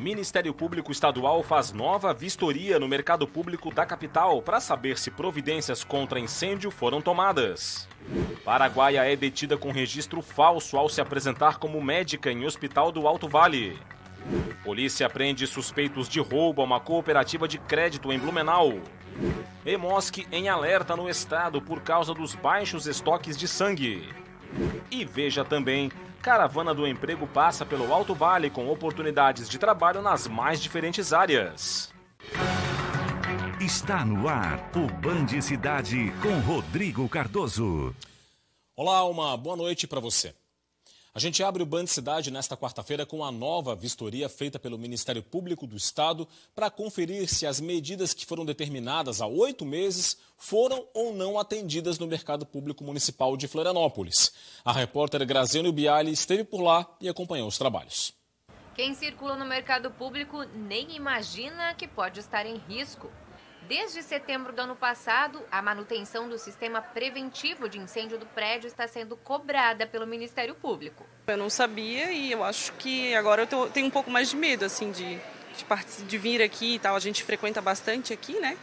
Ministério Público Estadual faz nova vistoria no mercado público da capital para saber se providências contra incêndio foram tomadas. Paraguaia é detida com registro falso ao se apresentar como médica em hospital do Alto Vale. Polícia prende suspeitos de roubo a uma cooperativa de crédito em Blumenau. Emosc em alerta no estado por causa dos baixos estoques de sangue. E veja também Caravana do Emprego passa pelo Alto Vale com oportunidades de trabalho nas mais diferentes áreas. Está no ar o Band Cidade com Rodrigo Cardoso. Olá, uma boa noite para você. A gente abre o Band Cidade nesta quarta-feira com a nova vistoria feita pelo Ministério Público do Estado para conferir se as medidas que foram determinadas há oito meses foram ou não atendidas no mercado público municipal de Florianópolis. A repórter Graziano Biali esteve por lá e acompanhou os trabalhos. Quem circula no mercado público nem imagina que pode estar em risco. Desde setembro do ano passado, a manutenção do sistema preventivo de incêndio do prédio está sendo cobrada pelo Ministério Público. Eu não sabia e eu acho que agora eu tenho um pouco mais de medo assim de de, de vir aqui e tal, a gente frequenta bastante aqui, né?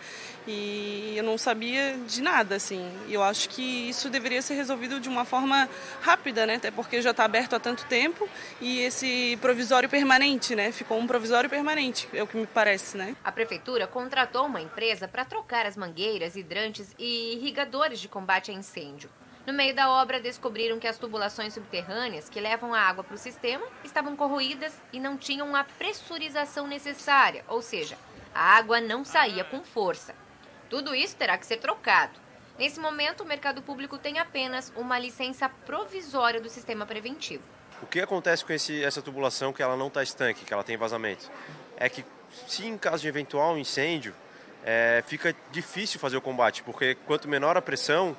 E eu não sabia de nada, assim. Eu acho que isso deveria ser resolvido de uma forma rápida, né? Até porque já está aberto há tanto tempo e esse provisório permanente, né? Ficou um provisório permanente, é o que me parece, né? A prefeitura contratou uma empresa para trocar as mangueiras, hidrantes e irrigadores de combate a incêndio. No meio da obra, descobriram que as tubulações subterrâneas que levam a água para o sistema estavam corroídas e não tinham a pressurização necessária, ou seja, a água não saía com força. Tudo isso terá que ser trocado. Nesse momento, o mercado público tem apenas uma licença provisória do sistema preventivo. O que acontece com esse, essa tubulação que ela não está estanque, que ela tem vazamento? É que, se em caso de eventual incêndio, é, fica difícil fazer o combate, porque quanto menor a pressão,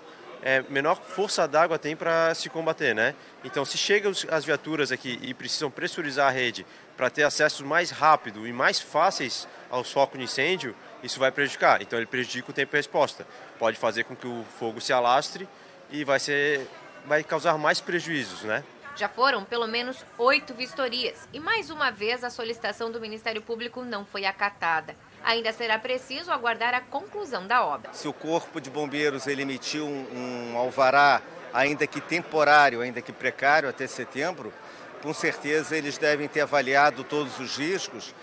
é, menor força d'água tem para se combater, né? Então, se chegam as viaturas aqui e precisam pressurizar a rede para ter acesso mais rápido e mais fáceis aos focos de incêndio, isso vai prejudicar. Então, ele prejudica o tempo de resposta. Pode fazer com que o fogo se alastre e vai, ser, vai causar mais prejuízos, né? Já foram pelo menos oito vistorias e mais uma vez a solicitação do Ministério Público não foi acatada. Ainda será preciso aguardar a conclusão da obra. Se o Corpo de Bombeiros ele emitiu um, um alvará, ainda que temporário, ainda que precário, até setembro, com certeza eles devem ter avaliado todos os riscos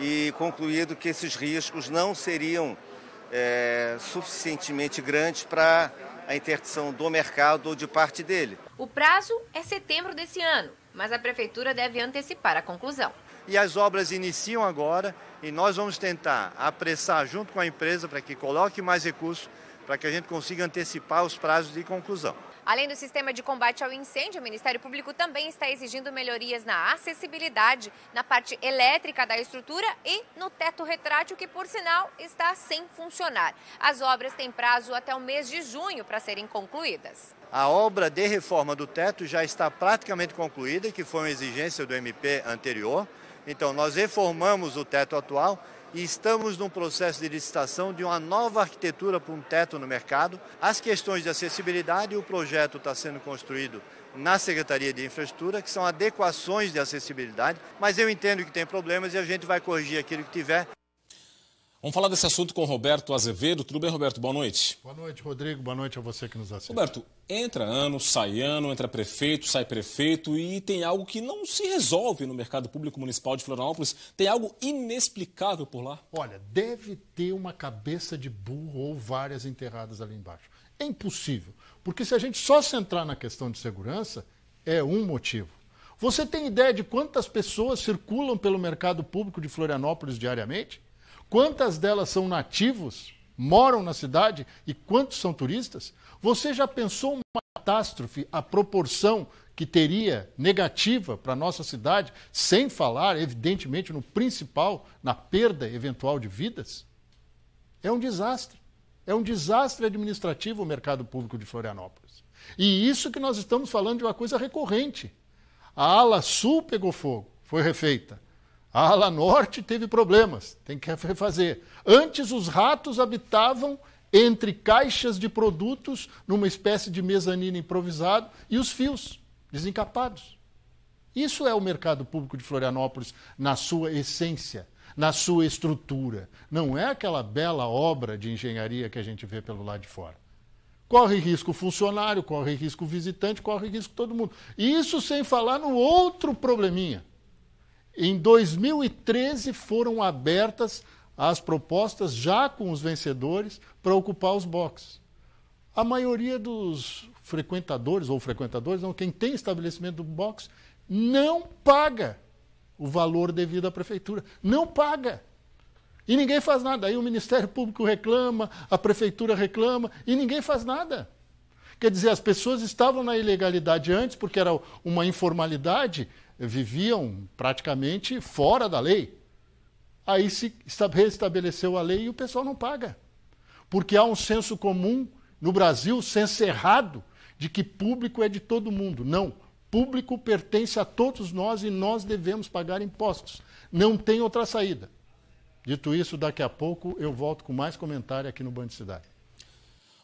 e concluído que esses riscos não seriam é, suficientemente grandes para a interdição do mercado ou de parte dele. O prazo é setembro desse ano, mas a prefeitura deve antecipar a conclusão e as obras iniciam agora e nós vamos tentar apressar junto com a empresa para que coloque mais recursos para que a gente consiga antecipar os prazos de conclusão. Além do sistema de combate ao incêndio, o Ministério Público também está exigindo melhorias na acessibilidade, na parte elétrica da estrutura e no teto retrátil, que, por sinal, está sem funcionar. As obras têm prazo até o mês de junho para serem concluídas. A obra de reforma do teto já está praticamente concluída, que foi uma exigência do MP anterior. Então, nós reformamos o teto atual e estamos num processo de licitação de uma nova arquitetura para um teto no mercado. As questões de acessibilidade, o projeto está sendo construído na Secretaria de Infraestrutura, que são adequações de acessibilidade, mas eu entendo que tem problemas e a gente vai corrigir aquilo que tiver. Vamos falar desse assunto com o Roberto Azevedo. Tudo bem, Roberto? Boa noite. Boa noite, Rodrigo. Boa noite a você que nos assiste. Roberto, entra ano, sai ano, entra prefeito, sai prefeito e tem algo que não se resolve no mercado público municipal de Florianópolis. Tem algo inexplicável por lá? Olha, deve ter uma cabeça de burro ou várias enterradas ali embaixo. É impossível, porque se a gente só centrar na questão de segurança, é um motivo. Você tem ideia de quantas pessoas circulam pelo mercado público de Florianópolis diariamente? quantas delas são nativos, moram na cidade e quantos são turistas? Você já pensou uma catástrofe, a proporção que teria negativa para a nossa cidade, sem falar, evidentemente, no principal, na perda eventual de vidas? É um desastre. É um desastre administrativo o mercado público de Florianópolis. E isso que nós estamos falando de uma coisa recorrente. A ala sul pegou fogo, foi refeita. A ala norte teve problemas, tem que refazer. Antes, os ratos habitavam entre caixas de produtos, numa espécie de mezanino improvisado, e os fios desencapados. Isso é o mercado público de Florianópolis na sua essência, na sua estrutura. Não é aquela bela obra de engenharia que a gente vê pelo lado de fora. Corre risco o funcionário, corre risco o visitante, corre risco todo mundo. Isso sem falar no outro probleminha em 2013 foram abertas as propostas já com os vencedores para ocupar os boxes. A maioria dos frequentadores ou frequentadores, não, quem tem estabelecimento do box, não paga o valor devido à prefeitura. Não paga. E ninguém faz nada. Aí o Ministério Público reclama, a prefeitura reclama e ninguém faz nada. Quer dizer, as pessoas estavam na ilegalidade antes, porque era uma informalidade, viviam praticamente fora da lei. Aí se restabeleceu a lei e o pessoal não paga. Porque há um senso comum, no Brasil, senso errado, de que público é de todo mundo. Não. Público pertence a todos nós e nós devemos pagar impostos. Não tem outra saída. Dito isso, daqui a pouco eu volto com mais comentário aqui no Bandicidade.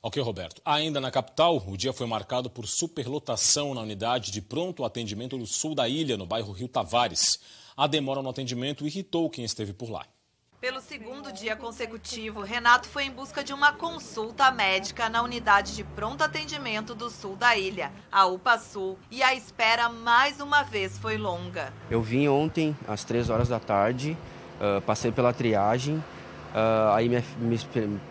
Ok, Roberto. Ainda na capital, o dia foi marcado por superlotação na unidade de pronto atendimento do sul da ilha, no bairro Rio Tavares. A demora no atendimento irritou quem esteve por lá. Pelo segundo dia consecutivo, Renato foi em busca de uma consulta médica na unidade de pronto atendimento do sul da ilha, a UPA Sul, e a espera mais uma vez foi longa. Eu vim ontem às três horas da tarde, ah, passei pela triagem, ah, aí me, me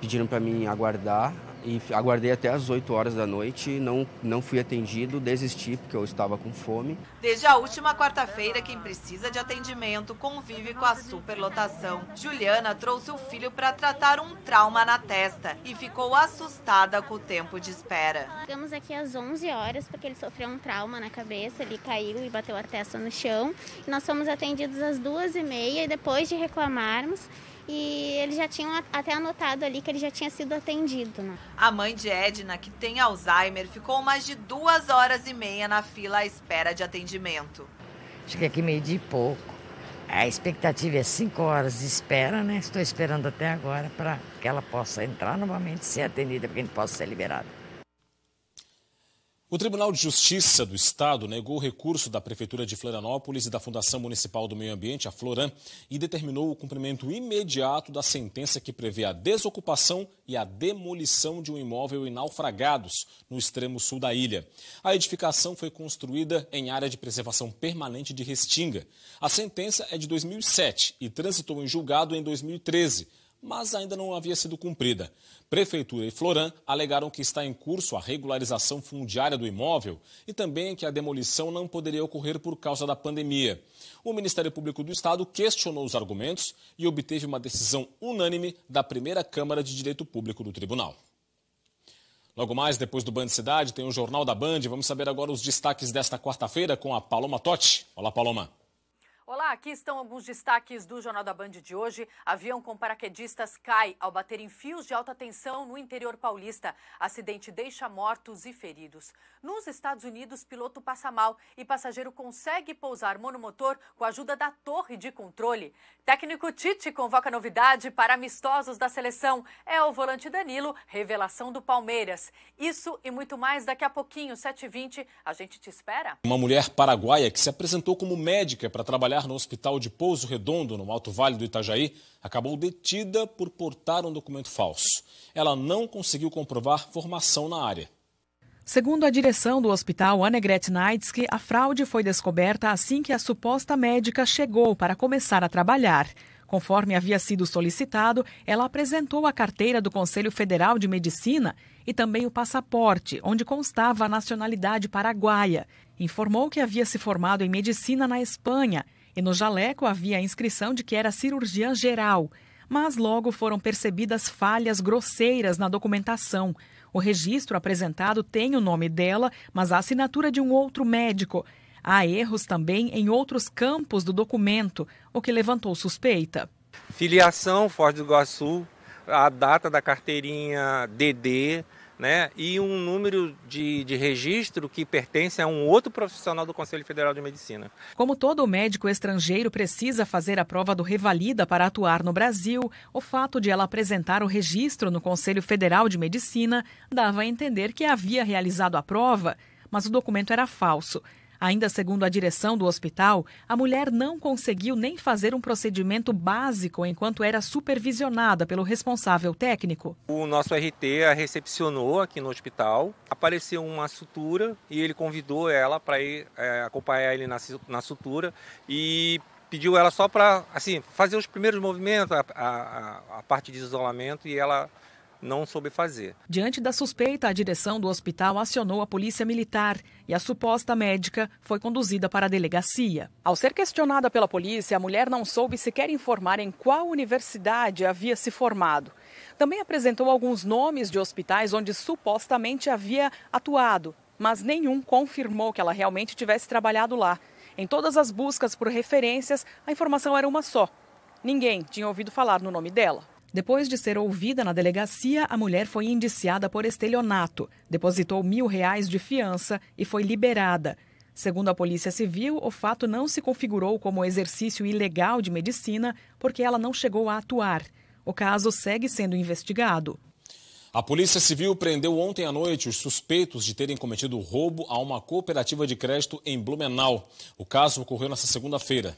pediram para mim aguardar e aguardei até as 8 horas da noite, não, não fui atendido, desisti porque eu estava com fome. Desde a última quarta-feira, quem precisa de atendimento convive com a superlotação. Juliana trouxe o filho para tratar um trauma na testa e ficou assustada com o tempo de espera. Chegamos aqui às 11 horas porque ele sofreu um trauma na cabeça, ele caiu e bateu a testa no chão. Nós fomos atendidos às duas e meia e depois de reclamarmos, e eles já tinham até anotado ali que ele já tinha sido atendido. Né? A mãe de Edna, que tem Alzheimer, ficou mais de duas horas e meia na fila à espera de atendimento. Cheguei aqui meio de pouco. A expectativa é cinco horas de espera, né? Estou esperando até agora para que ela possa entrar novamente e ser atendida, para que ele possa ser liberada. O Tribunal de Justiça do Estado negou o recurso da Prefeitura de Florianópolis e da Fundação Municipal do Meio Ambiente, a Floran, e determinou o cumprimento imediato da sentença que prevê a desocupação e a demolição de um imóvel em Naufragados, no extremo sul da ilha. A edificação foi construída em área de preservação permanente de Restinga. A sentença é de 2007 e transitou em julgado em 2013 mas ainda não havia sido cumprida. Prefeitura e Floran alegaram que está em curso a regularização fundiária do imóvel e também que a demolição não poderia ocorrer por causa da pandemia. O Ministério Público do Estado questionou os argumentos e obteve uma decisão unânime da primeira Câmara de Direito Público do Tribunal. Logo mais, depois do Band Cidade, tem o Jornal da Band. Vamos saber agora os destaques desta quarta-feira com a Paloma Totti. Olá, Paloma. Olá, aqui estão alguns destaques do Jornal da Band de hoje. Avião com paraquedistas cai ao bater em fios de alta tensão no interior paulista. Acidente deixa mortos e feridos. Nos Estados Unidos, piloto passa mal e passageiro consegue pousar monomotor com a ajuda da torre de controle. Técnico Tite convoca novidade para amistosos da seleção. É o volante Danilo, revelação do Palmeiras. Isso e muito mais daqui a pouquinho, 7h20. A gente te espera. Uma mulher paraguaia que se apresentou como médica para trabalhar trabalhar no hospital de Pouso Redondo, no Alto Vale do Itajaí, acabou detida por portar um documento falso. Ela não conseguiu comprovar formação na área. Segundo a direção do hospital Annegret Neitzke, a fraude foi descoberta assim que a suposta médica chegou para começar a trabalhar. Conforme havia sido solicitado, ela apresentou a carteira do Conselho Federal de Medicina e também o passaporte, onde constava a nacionalidade paraguaia. Informou que havia se formado em medicina na Espanha e no jaleco havia a inscrição de que era cirurgiã geral. Mas logo foram percebidas falhas grosseiras na documentação. O registro apresentado tem o nome dela, mas a assinatura de um outro médico. Há erros também em outros campos do documento, o que levantou suspeita. Filiação Forte do Iguaçu, a data da carteirinha DD, né, e um número de, de registro que pertence a um outro profissional do Conselho Federal de Medicina. Como todo médico estrangeiro precisa fazer a prova do Revalida para atuar no Brasil, o fato de ela apresentar o registro no Conselho Federal de Medicina dava a entender que havia realizado a prova, mas o documento era falso. Ainda segundo a direção do hospital, a mulher não conseguiu nem fazer um procedimento básico enquanto era supervisionada pelo responsável técnico. O nosso RT a recepcionou aqui no hospital, apareceu uma sutura e ele convidou ela para ir é, acompanhar ele na, na sutura e pediu ela só para assim fazer os primeiros movimentos, a, a, a parte de isolamento e ela não soube fazer. Diante da suspeita, a direção do hospital acionou a polícia militar e a suposta médica foi conduzida para a delegacia. Ao ser questionada pela polícia, a mulher não soube sequer informar em qual universidade havia se formado. Também apresentou alguns nomes de hospitais onde supostamente havia atuado, mas nenhum confirmou que ela realmente tivesse trabalhado lá. Em todas as buscas por referências, a informação era uma só. Ninguém tinha ouvido falar no nome dela. Depois de ser ouvida na delegacia, a mulher foi indiciada por estelionato, depositou mil reais de fiança e foi liberada. Segundo a Polícia Civil, o fato não se configurou como exercício ilegal de medicina porque ela não chegou a atuar. O caso segue sendo investigado. A Polícia Civil prendeu ontem à noite os suspeitos de terem cometido roubo a uma cooperativa de crédito em Blumenau. O caso ocorreu nesta segunda-feira.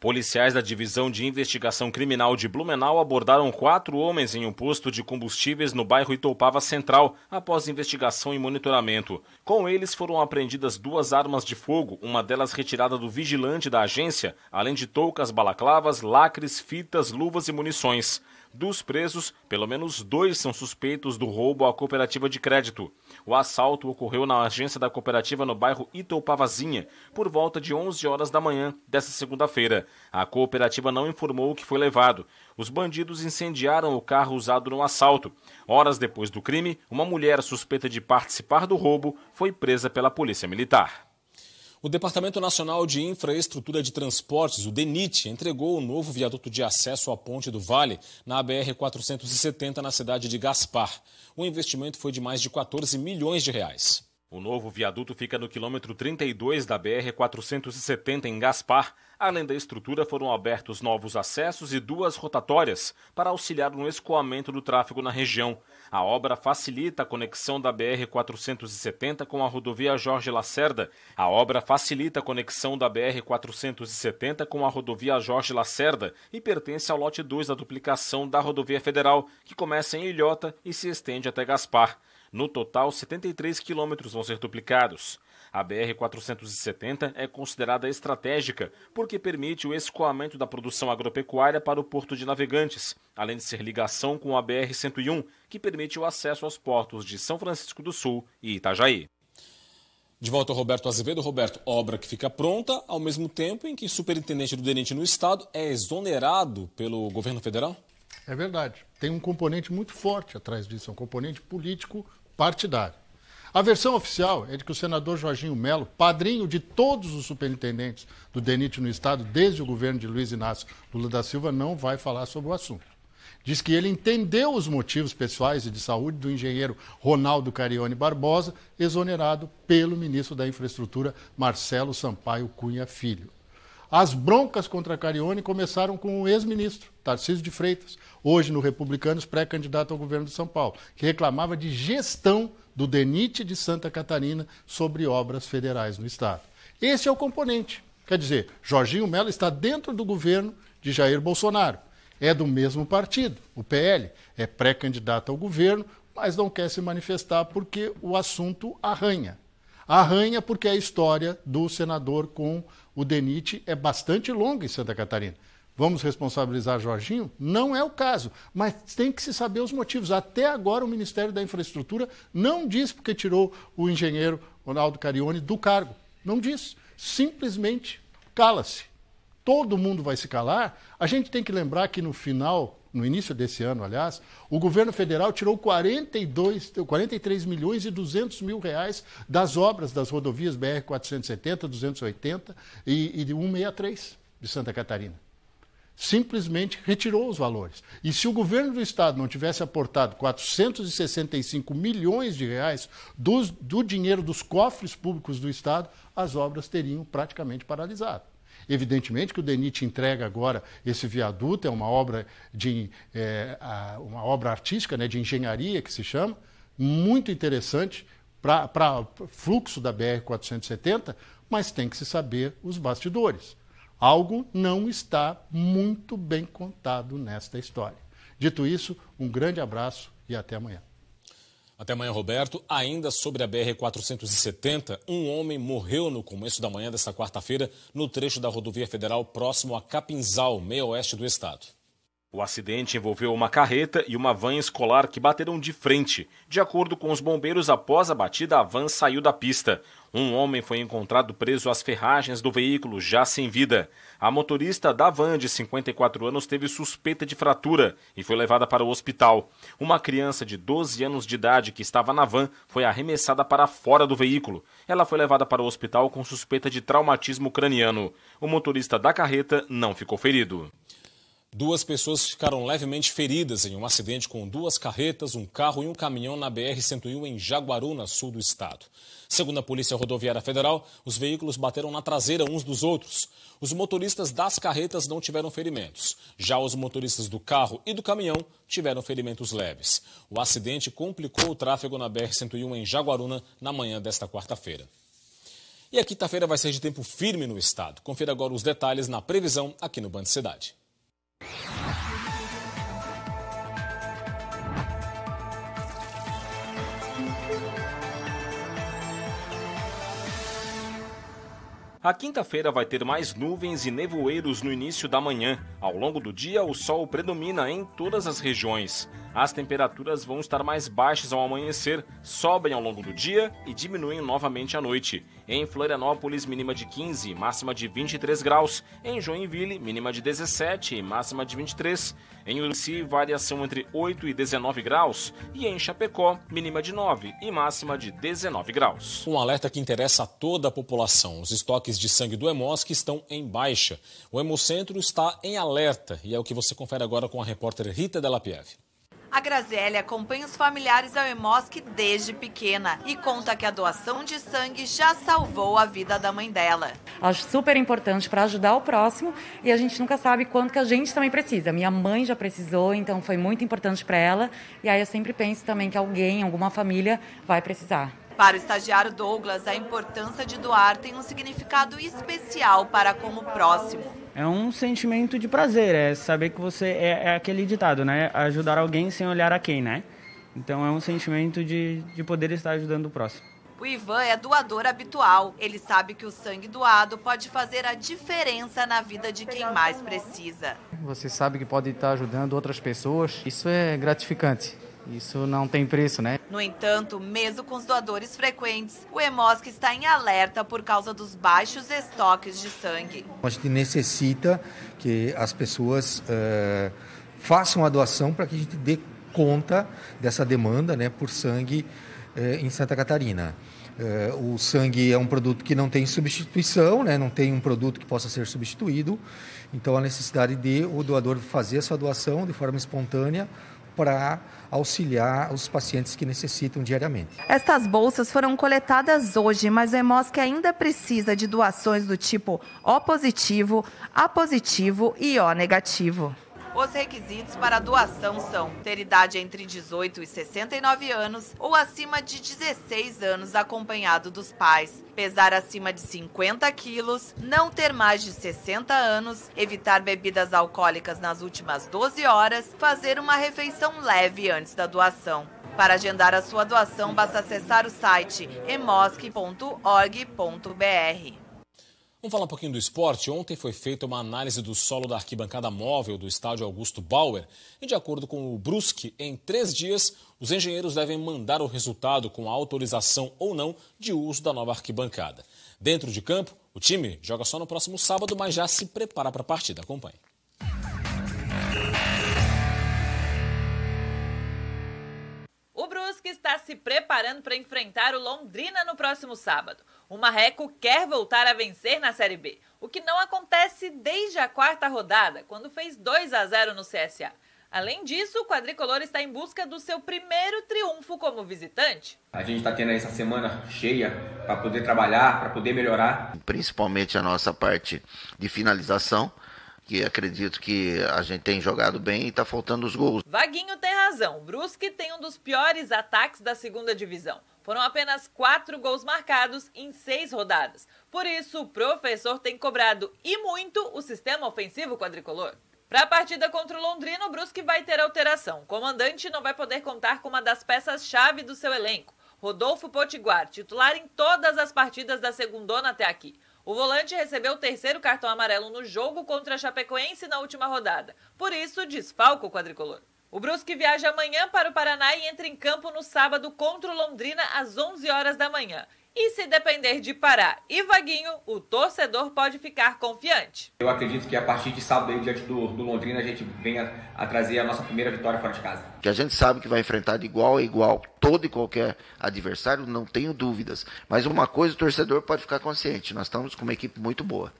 Policiais da Divisão de Investigação Criminal de Blumenau abordaram quatro homens em um posto de combustíveis no bairro Itoupava Central após investigação e monitoramento. Com eles foram apreendidas duas armas de fogo, uma delas retirada do vigilante da agência, além de toucas, balaclavas, lacres, fitas, luvas e munições. Dos presos, pelo menos dois são suspeitos do roubo à cooperativa de crédito. O assalto ocorreu na agência da cooperativa no bairro Itoupavazinha, por volta de 11 horas da manhã desta segunda-feira. A cooperativa não informou o que foi levado. Os bandidos incendiaram o carro usado no assalto. Horas depois do crime, uma mulher suspeita de participar do roubo foi presa pela polícia militar. O Departamento Nacional de Infraestrutura de Transportes, o DENIT, entregou o novo viaduto de acesso à Ponte do Vale, na BR-470, na cidade de Gaspar. O investimento foi de mais de 14 milhões de reais. O novo viaduto fica no quilômetro 32 da BR-470, em Gaspar Além da estrutura, foram abertos novos acessos e duas rotatórias para auxiliar no escoamento do tráfego na região. A obra facilita a conexão da BR-470 com a rodovia Jorge Lacerda. A obra facilita a conexão da BR-470 com a rodovia Jorge Lacerda e pertence ao lote 2 da duplicação da rodovia federal, que começa em Ilhota e se estende até Gaspar. No total, 73 quilômetros vão ser duplicados. A BR-470 é considerada estratégica porque permite o escoamento da produção agropecuária para o Porto de Navegantes, além de ser ligação com a BR-101, que permite o acesso aos portos de São Francisco do Sul e Itajaí. De volta ao Roberto Azevedo. Roberto, obra que fica pronta ao mesmo tempo em que superintendente do DENIT no Estado é exonerado pelo governo federal? É verdade. Tem um componente muito forte atrás disso, é um componente político partidário. A versão oficial é de que o senador Jorginho Melo, padrinho de todos os superintendentes do DENIT no Estado, desde o governo de Luiz Inácio Lula da Silva, não vai falar sobre o assunto. Diz que ele entendeu os motivos pessoais e de saúde do engenheiro Ronaldo Carione Barbosa, exonerado pelo ministro da Infraestrutura, Marcelo Sampaio Cunha Filho. As broncas contra Carione começaram com o ex-ministro, Tarcísio de Freitas, hoje no Republicanos, pré-candidato ao governo de São Paulo, que reclamava de gestão do DENIT de Santa Catarina sobre obras federais no Estado. Esse é o componente. Quer dizer, Jorginho Melo está dentro do governo de Jair Bolsonaro. É do mesmo partido, o PL. É pré-candidato ao governo, mas não quer se manifestar porque o assunto arranha. Arranha porque a história do senador com o DENIT é bastante longa em Santa Catarina. Vamos responsabilizar Jorginho? Não é o caso, mas tem que se saber os motivos. Até agora o Ministério da Infraestrutura não diz porque tirou o engenheiro Ronaldo Carione do cargo. Não diz. Simplesmente cala-se. Todo mundo vai se calar. A gente tem que lembrar que no final no início desse ano, aliás, o governo federal tirou 42, 43 milhões e 200 mil reais das obras das rodovias BR 470, 280 e, e de 163 de Santa Catarina. Simplesmente retirou os valores. E se o governo do estado não tivesse aportado 465 milhões de reais do dinheiro dos cofres públicos do estado, as obras teriam praticamente paralisado. Evidentemente que o DENIT entrega agora esse viaduto, é uma obra, de, é, uma obra artística, né, de engenharia que se chama, muito interessante para fluxo da BR-470, mas tem que se saber os bastidores. Algo não está muito bem contado nesta história. Dito isso, um grande abraço e até amanhã. Até amanhã, Roberto. Ainda sobre a BR-470, um homem morreu no começo da manhã desta quarta-feira no trecho da rodovia federal próximo a Capinzal, meio oeste do estado. O acidente envolveu uma carreta e uma van escolar que bateram de frente. De acordo com os bombeiros, após a batida, a van saiu da pista. Um homem foi encontrado preso às ferragens do veículo, já sem vida. A motorista da van, de 54 anos, teve suspeita de fratura e foi levada para o hospital. Uma criança de 12 anos de idade que estava na van foi arremessada para fora do veículo. Ela foi levada para o hospital com suspeita de traumatismo craniano. O motorista da carreta não ficou ferido. Duas pessoas ficaram levemente feridas em um acidente com duas carretas, um carro e um caminhão na BR-101 em Jaguaruna, sul do estado. Segundo a Polícia Rodoviária Federal, os veículos bateram na traseira uns dos outros. Os motoristas das carretas não tiveram ferimentos. Já os motoristas do carro e do caminhão tiveram ferimentos leves. O acidente complicou o tráfego na BR-101 em Jaguaruna na manhã desta quarta-feira. E a quinta-feira vai ser de tempo firme no estado. Confira agora os detalhes na previsão aqui no Band Cidade. A quinta-feira vai ter mais nuvens e nevoeiros no início da manhã. Ao longo do dia, o sol predomina em todas as regiões. As temperaturas vão estar mais baixas ao amanhecer, sobem ao longo do dia e diminuem novamente à noite. Em Florianópolis, mínima de 15, máxima de 23 graus. Em Joinville, mínima de 17, máxima de 23. Em Uruci, variação entre 8 e 19 graus. E em Chapecó, mínima de 9 e máxima de 19 graus. Um alerta que interessa a toda a população. Os estoques de sangue do Hemosc estão em baixa. O Hemocentro está em alerta e é o que você confere agora com a repórter Rita Pieve. A Graziella acompanha os familiares ao Emosc desde pequena e conta que a doação de sangue já salvou a vida da mãe dela. Acho super importante para ajudar o próximo e a gente nunca sabe quanto que a gente também precisa. Minha mãe já precisou, então foi muito importante para ela e aí eu sempre penso também que alguém, alguma família vai precisar. Para o estagiário Douglas, a importância de doar tem um significado especial para como próximo. É um sentimento de prazer, é saber que você é, é aquele ditado, né? Ajudar alguém sem olhar a quem, né? Então é um sentimento de, de poder estar ajudando o próximo. O Ivan é doador habitual. Ele sabe que o sangue doado pode fazer a diferença na vida de quem mais precisa. Você sabe que pode estar ajudando outras pessoas. Isso é gratificante. Isso não tem preço, né? No entanto, mesmo com os doadores frequentes, o EMOSC está em alerta por causa dos baixos estoques de sangue. A gente necessita que as pessoas é, façam a doação para que a gente dê conta dessa demanda né, por sangue é, em Santa Catarina. É, o sangue é um produto que não tem substituição, né, não tem um produto que possa ser substituído, então a necessidade de o doador fazer a sua doação de forma espontânea para auxiliar os pacientes que necessitam diariamente. Estas bolsas foram coletadas hoje, mas o EMOSC ainda precisa de doações do tipo O positivo, A positivo e O negativo. Os requisitos para a doação são ter idade entre 18 e 69 anos ou acima de 16 anos acompanhado dos pais, pesar acima de 50 quilos, não ter mais de 60 anos, evitar bebidas alcoólicas nas últimas 12 horas, fazer uma refeição leve antes da doação. Para agendar a sua doação, basta acessar o site emosc.org.br. Vamos falar um pouquinho do esporte. Ontem foi feita uma análise do solo da arquibancada móvel do estádio Augusto Bauer. E de acordo com o Brusque, em três dias, os engenheiros devem mandar o resultado com a autorização ou não de uso da nova arquibancada. Dentro de campo, o time joga só no próximo sábado, mas já se prepara para a partida. Acompanhe. O Brusque está se preparando para enfrentar o Londrina no próximo sábado. O Marreco quer voltar a vencer na Série B, o que não acontece desde a quarta rodada, quando fez 2 a 0 no CSA. Além disso, o quadricolor está em busca do seu primeiro triunfo como visitante. A gente está tendo essa semana cheia para poder trabalhar, para poder melhorar. Principalmente a nossa parte de finalização, que acredito que a gente tem jogado bem e está faltando os gols. Vaguinho tem razão. Brusque tem um dos piores ataques da segunda divisão. Foram apenas quatro gols marcados em seis rodadas. Por isso, o professor tem cobrado e muito o sistema ofensivo quadricolor. Para a partida contra o londrino, o Brusque vai ter alteração. O comandante não vai poder contar com uma das peças-chave do seu elenco. Rodolfo Potiguar, titular em todas as partidas da segundona até aqui. O volante recebeu o terceiro cartão amarelo no jogo contra a Chapecoense na última rodada. Por isso, desfalca o quadricolor. O Brusque viaja amanhã para o Paraná e entra em campo no sábado contra o Londrina às 11 horas da manhã. E se depender de Pará e Vaguinho, o torcedor pode ficar confiante. Eu acredito que a partir de sábado, aí, diante do, do Londrina, a gente venha a trazer a nossa primeira vitória fora de casa. Que a gente sabe que vai enfrentar de igual a igual todo e qualquer adversário, não tenho dúvidas. Mas uma coisa o torcedor pode ficar consciente: nós estamos com uma equipe muito boa.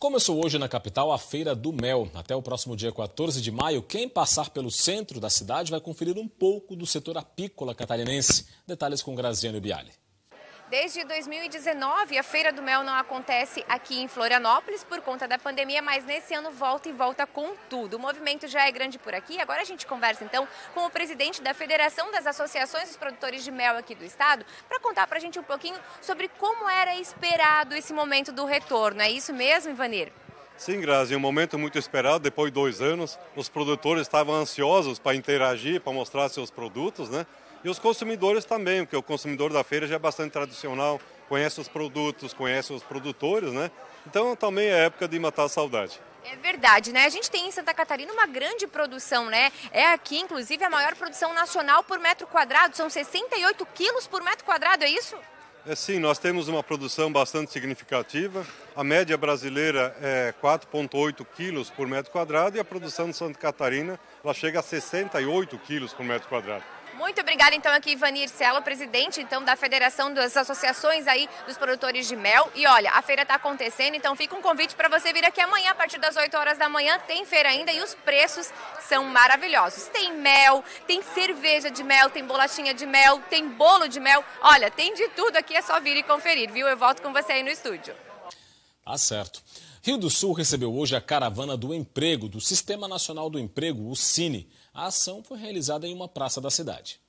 Começou hoje na capital a Feira do Mel. Até o próximo dia 14 de maio, quem passar pelo centro da cidade vai conferir um pouco do setor apícola catarinense. Detalhes com Graziano Biali. Desde 2019, a Feira do Mel não acontece aqui em Florianópolis por conta da pandemia, mas nesse ano volta e volta com tudo. O movimento já é grande por aqui. Agora a gente conversa então com o presidente da Federação das Associações dos Produtores de Mel aqui do estado para contar para a gente um pouquinho sobre como era esperado esse momento do retorno. É isso mesmo, Ivanir? Sim, Grazi, um momento muito esperado. Depois de dois anos, os produtores estavam ansiosos para interagir, para mostrar seus produtos, né? e os consumidores também, porque o consumidor da feira já é bastante tradicional, conhece os produtos, conhece os produtores, né? Então também é época de matar a saudade. É verdade, né? A gente tem em Santa Catarina uma grande produção, né? É aqui, inclusive, a maior produção nacional por metro quadrado. São 68 quilos por metro quadrado, é isso? É sim, nós temos uma produção bastante significativa. A média brasileira é 4,8 quilos por metro quadrado e a produção de Santa Catarina ela chega a 68 quilos por metro quadrado. Muito obrigada então aqui Ivanir Sela, presidente então da Federação das Associações aí dos produtores de mel. E olha, a feira está acontecendo, então fica um convite para você vir aqui amanhã a partir das 8 horas da manhã, tem feira ainda e os preços são maravilhosos. Tem mel, tem cerveja de mel, tem bolachinha de mel, tem bolo de mel. Olha, tem de tudo aqui, é só vir e conferir, viu? Eu volto com você aí no estúdio. Tá certo. Rio do Sul recebeu hoje a caravana do emprego do Sistema Nacional do Emprego, o Cine. A ação foi realizada em uma praça da cidade.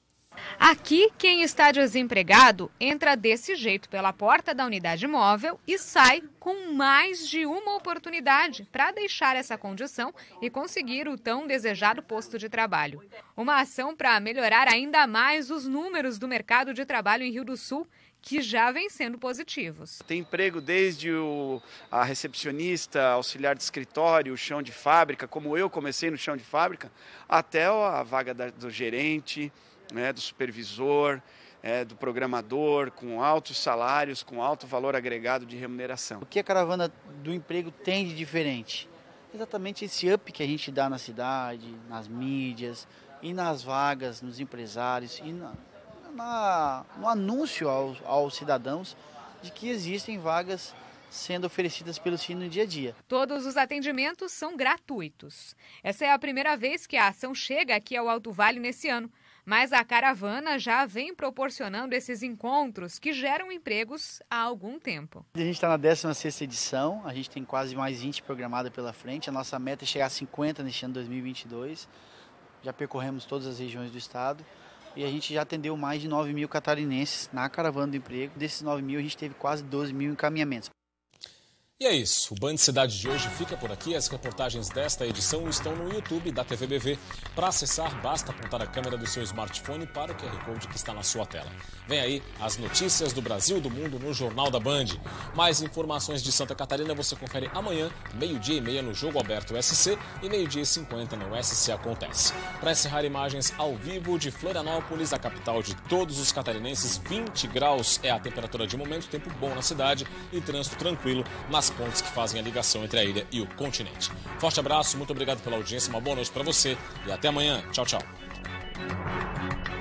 Aqui, quem está desempregado entra desse jeito pela porta da unidade móvel e sai com mais de uma oportunidade para deixar essa condição e conseguir o tão desejado posto de trabalho. Uma ação para melhorar ainda mais os números do mercado de trabalho em Rio do Sul que já vem sendo positivos. Tem emprego desde o, a recepcionista, auxiliar de escritório, chão de fábrica, como eu comecei no chão de fábrica, até a vaga da, do gerente, né, do supervisor, é, do programador, com altos salários, com alto valor agregado de remuneração. O que a caravana do emprego tem de diferente? Exatamente esse up que a gente dá na cidade, nas mídias e nas vagas, nos empresários e na, na, no anúncio aos, aos cidadãos de que existem vagas sendo oferecidas pelo Cine no dia a dia. Todos os atendimentos são gratuitos. Essa é a primeira vez que a ação chega aqui ao Alto Vale nesse ano, mas a caravana já vem proporcionando esses encontros que geram empregos há algum tempo. A gente está na 16ª edição, a gente tem quase mais 20 programadas pela frente, a nossa meta é chegar a 50 neste ano 2022. Já percorremos todas as regiões do estado e a gente já atendeu mais de 9 mil catarinenses na caravana do emprego. Desses 9 mil, a gente teve quase 12 mil encaminhamentos. E é isso. O Band Cidade de hoje fica por aqui. As reportagens desta edição estão no YouTube da TVBV. Para acessar, basta apontar a câmera do seu smartphone para o QR Code que está na sua tela. Vem aí as notícias do Brasil e do mundo no Jornal da Band. Mais informações de Santa Catarina você confere amanhã, meio-dia e meia no Jogo Aberto SC e meio-dia e cinquenta no SC Acontece. Para encerrar imagens ao vivo de Florianópolis, a capital de todos os catarinenses, 20 graus é a temperatura de momento, tempo bom na cidade e trânsito tranquilo nas pontos que fazem a ligação entre a ilha e o continente. Forte abraço, muito obrigado pela audiência, uma boa noite para você e até amanhã. Tchau, tchau.